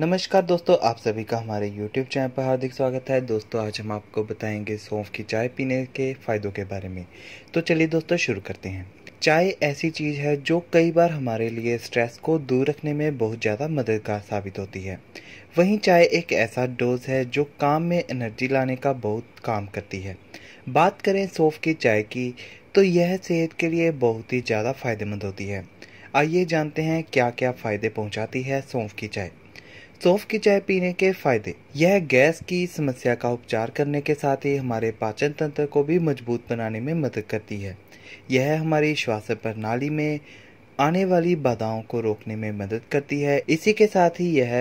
नमस्कार दोस्तों आप सभी का हमारे YouTube चैनल पर हार्दिक स्वागत है दोस्तों आज हम आपको बताएंगे सौंफ की चाय पीने के फ़ायदों के बारे में तो चलिए दोस्तों शुरू करते हैं चाय ऐसी चीज़ है जो कई बार हमारे लिए स्ट्रेस को दूर रखने में बहुत ज़्यादा मददगार साबित होती है वहीं चाय एक ऐसा डोज है जो काम में एनर्जी लाने का बहुत काम करती है बात करें सौंफ की चाय की तो यह सेहत के लिए बहुत ही ज़्यादा फायदेमंद होती है आइए जानते हैं क्या क्या फ़ायदे पहुंचाती है सौंफ की चाय सौफ की चाय पीने के फायदे यह गैस की समस्या का उपचार करने के साथ ही हमारे पाचन तंत्र को भी मजबूत बनाने में मदद करती है यह हमारी श्वास प्रणाली में आने वाली बाधाओं को रोकने में मदद करती है इसी के साथ ही यह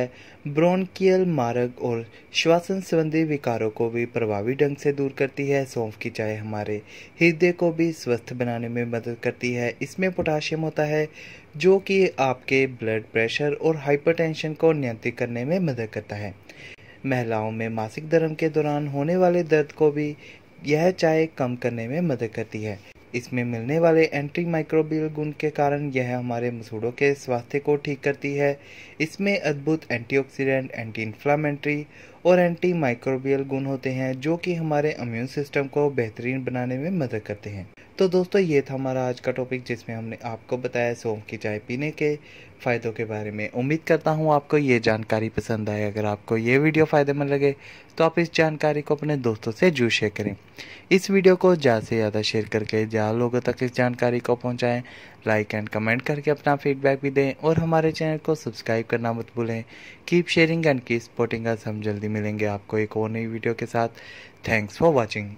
ब्रोनकियल मार्ग और श्वासन संबंधी विकारों को भी प्रभावी ढंग से दूर करती है सौंफ की चाय हमारे हृदय को भी स्वस्थ बनाने में मदद करती है इसमें पोटाशियम होता है जो कि आपके ब्लड प्रेशर और हाइपरटेंशन को नियंत्रित करने में मदद करता है महिलाओं में मासिक धर्म के दौरान होने वाले दर्द को भी यह चाय कम करने में मदद करती है इसमें मिलने वाले एंटी माइक्रोबियल गुण के कारण यह हमारे मसूड़ों के स्वास्थ्य को ठीक करती है इसमें अद्भुत एंटीऑक्सीडेंट एंटी इन्फ्लामेंट्री और एंटी माइक्रोबियल गुण होते हैं जो कि हमारे इम्यून सिस्टम को बेहतरीन बनाने में मदद करते हैं तो दोस्तों ये था हमारा आज का टॉपिक जिसमें हमने आपको बताया सोम की चाय पीने के फ़ायदों के बारे में उम्मीद करता हूँ आपको ये जानकारी पसंद आए अगर आपको ये वीडियो फ़ायदेमंद लगे तो आप इस जानकारी को अपने दोस्तों से जू शेयर करें इस वीडियो को ज़्यादा से ज़्यादा शेयर करके ज़्यादा लोगों तक इस जानकारी को पहुँचाएँ लाइक एंड कमेंट करके अपना फीडबैक भी दें और हमारे चैनल को सब्सक्राइब करना मत भूलें keep sharing and keep supporting हम जल्दी मिलेंगे आपको एक और नई वीडियो के साथ थैंक्स फॉर वॉचिंग